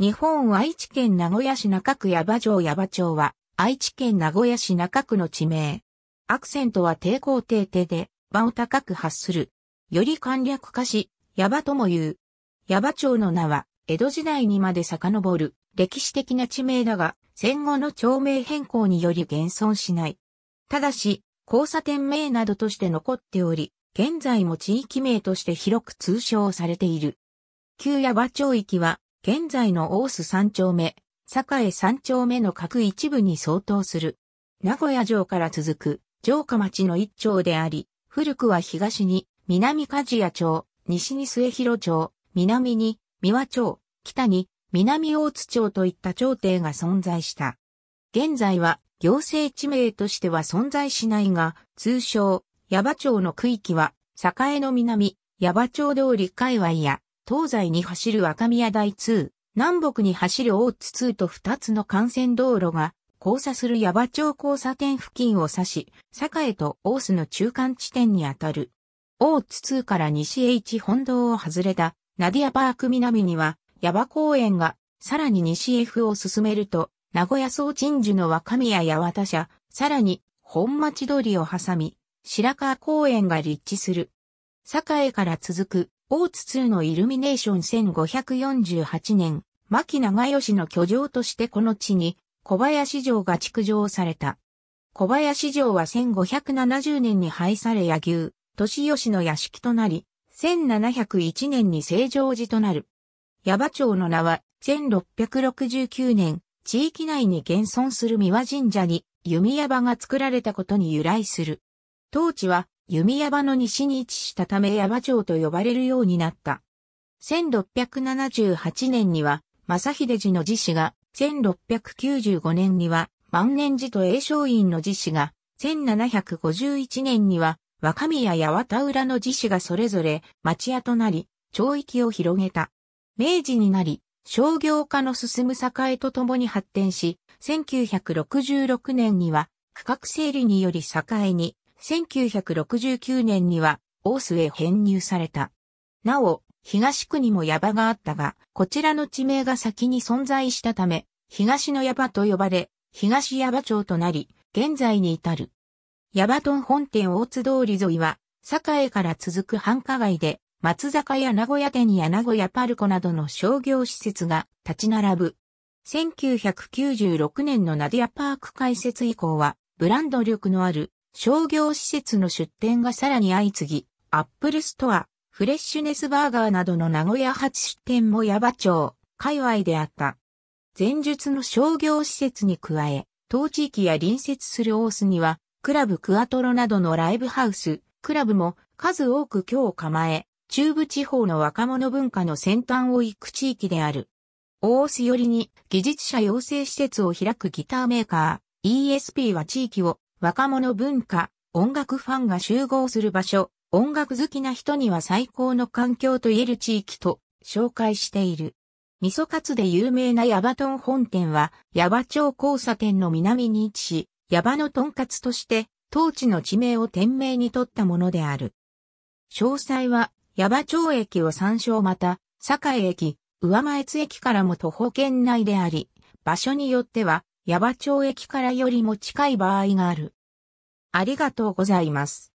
日本愛知県名古屋市中区矢場城矢場町は、愛知県名古屋市中区の地名。アクセントは抵抗低低で、場を高く発する。より簡略化し、矢場とも言う。矢場町の名は、江戸時代にまで遡る、歴史的な地名だが、戦後の町名変更により現存しない。ただし、交差点名などとして残っており、現在も地域名として広く通称されている。旧矢場町域は、現在の大須三丁目、栄三丁目の各一部に相当する。名古屋城から続く城下町の一丁であり、古くは東に南梶谷町、西に末広町、南に三和町、北に南大津町といった町庭が存在した。現在は行政地名としては存在しないが、通称、矢場町の区域は、栄の南、矢場町通り界隈や、東西に走る若宮台2、南北に走る大津2と2つの幹線道路が交差する矢場町交差点付近を指し、栄と大須の中間地点にあたる。大津2から西 H 本道を外れたナディアパーク南には矢場公園がさらに西 F を進めると、名古屋総鎮守の若宮八幡社、さらに本町通りを挟み、白川公園が立地する。栄から続く大津2のイルミネーション1548年、牧長吉の居城としてこの地に小林城が築城された。小林城は1570年に廃され野牛、年吉の屋敷となり、1701年に成城寺となる。矢場町の名は、1669年、地域内に現存する三輪神社に弓矢場が作られたことに由来する。当地は弓矢場の西に位置したため矢場町と呼ばれるようになった。1678年には、正秀寺の寺師が、1695年には、万年寺と栄昌院の寺師が、1751年には、若宮や八幡浦の寺師がそれぞれ町屋となり、町域を広げた。明治になり、商業化の進む栄とともに発展し、1966年には、区画整理により栄に、1969年には、大須へ編入された。なお、東区にも矢場があったが、こちらの地名が先に存在したため、東の矢場と呼ばれ、東矢場町となり、現在に至る。矢場トン本店大津通り沿いは、栄から続く繁華街で、松坂や名古屋店や名古屋パルコなどの商業施設が立ち並ぶ。1996年のナディアパーク開設以降は、ブランド力のある商業施設の出店がさらに相次ぎ、アップルストア、フレッシュネスバーガーなどの名古屋発出店も矢場町、界隈であった。前述の商業施設に加え、当地域や隣接する大須には、クラブクアトロなどのライブハウス、クラブも数多く今日構え、中部地方の若者文化の先端を行く地域である。大須寄りに技術者養成施設を開くギターメーカー、ESP は地域を若者文化、音楽ファンが集合する場所、音楽好きな人には最高の環境と言える地域と紹介している。味噌カツで有名なヤバトン本店は、ヤバ町交差点の南に位置し、ヤバのトンカツとして、当地の地名を店名に取ったものである。詳細は、ヤバ町駅を参照また、堺駅、上前津駅からも徒歩圏内であり、場所によっては、矢場町駅からよりも近い場合がある。ありがとうございます。